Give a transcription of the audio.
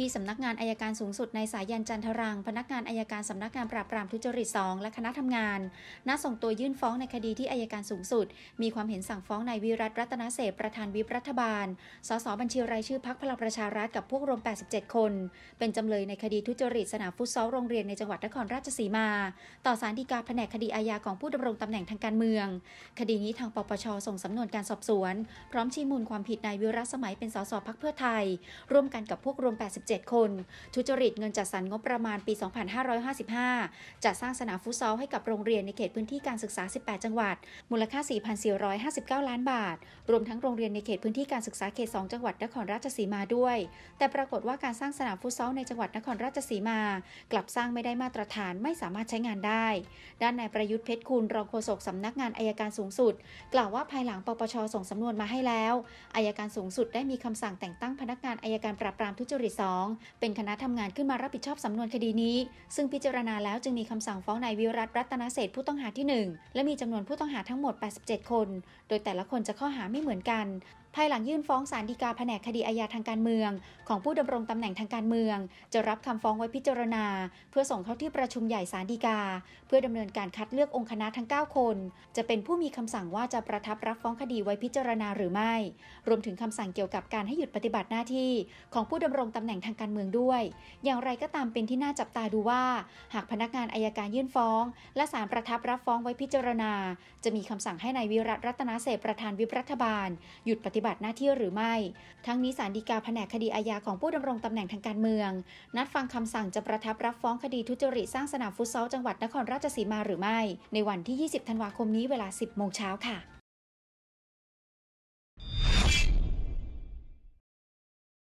ที่สำนักงานอายการสูงสุดในสายยันจันทรังพนักงานอายการสำนักงานปราบปรามทุจริตสองและคณะทำงานนัดส่งตัวยื่นฟ้องในคดีที่อายการสูงสุด มีความเห็นสั่งฟ้องนายวิรัตรัตนเสพประธานวิรัฐบาลสสบัญชีรายชื่อพักพลังประชา รัฐกับพวกรวม 87 คน เป็นจำเลยในคดีทุจริตสนามฟุตซอลโรงเรียนในจังหวัดนครราชสีมา ต่อสารฎีกาแผนกคดีอาญาของผู้ดำรงตำแหน่งทางการเมือง คดีนี้ทางปปชส่งสำนวนการสอบสวน พร้อมชี้มูลความผิดนายวิรัตสมัยเป็นสสพักเพื่อไทย ร่วมกันกับพวกรวม 87 7คนทุจริตเงินจัดสรรงบประมาณปี 2555จัดสร้างสนามฟุตซอลให้กับโรงเรียนในเขตพื้นที่การศึกษา 18 จังหวัด มูลค่า 4,459 ล้านบาท รวมทั้งโรงเรียนในเขตพื้นที่การศึกษาเขต2จังหวัดนครราชสีมาด้วย แต่ปรากฏว่าการสร้างสนามฟุตซอลในจังหวัดนครราชสีมา กลับสร้างไม่ได้มาตรฐานไม่สามารถใช้งานได้ ด้านนายประยุทธ์เพชรคุณรองโฆษกสำนักงานอายการสูงสุด กล่าวว่าภายหลังปปชส่งสำนวนมาให้แล้วอายการสูงสุดได้มีคำสั่งแต่งตั้งพนักงานอายการปราบปรามทุจริต2งเป็นคณะทำงานขึ้นมารับผิดชอบสำนวนคดีนี้ ซึ่งพิจารณาแล้วจึงมีคำสั่งฟ้องนายวิรัต รัตนเศษผู้ต้องหาที่ 1 และมีจำนวนผู้ต้องหาทั้งหมด 87 คน โดยแต่ละคนจะข้อหาไม่เหมือนกันภายหลังยื่นฟ้องศาลฎีกาแผนกคดีอาญาทางการเมือง ของผู้ดำรงตำแหน่งทางการเมือง จะรับคำฟ้องไว้พิจารณา เพื่อส่งเข้าที่ประชุมใหญ่ศาลฎีกา เพื่อดำเนินการคัดเลือกองค์คณะทั้ง9คน จะเป็นผู้มีคำสั่งว่าจะประทับรับฟ้องคดีไว้พิจารณาหรือไม่ รวมถึงคำสั่งเกี่ยวกับการให้หยุดปฏิบัติหน้าที่ ของผู้ดำรงตำแหน่งทางการเมืองด้วย อย่างไรก็ตามเป็นที่น่าจับตาดูว่า หากพนักงานอายการยื่นฟ้อง และศาลประทับรับฟ้องไว้พิจารณา จะมีคำสั่งให้ในายวิรัตรัตนเสพประธานวิรัฐบาล หยุดปฏิิบัติหน้าที่หรือไม่ ทั้งนี้สารดีกาแผนกคดีอาญาของผู้ดำรงตำแหน่งทางการเมือง นัดฟังคำสั่งจะประทับรับฟ้องคดีทุจริตสร้างสนามฟุตซอลจังหวัดนครราชสีมาหรือไม่ ในวันที่ 20 ธันวาคมนี้เวลา 10 โมงเช้าค่ะ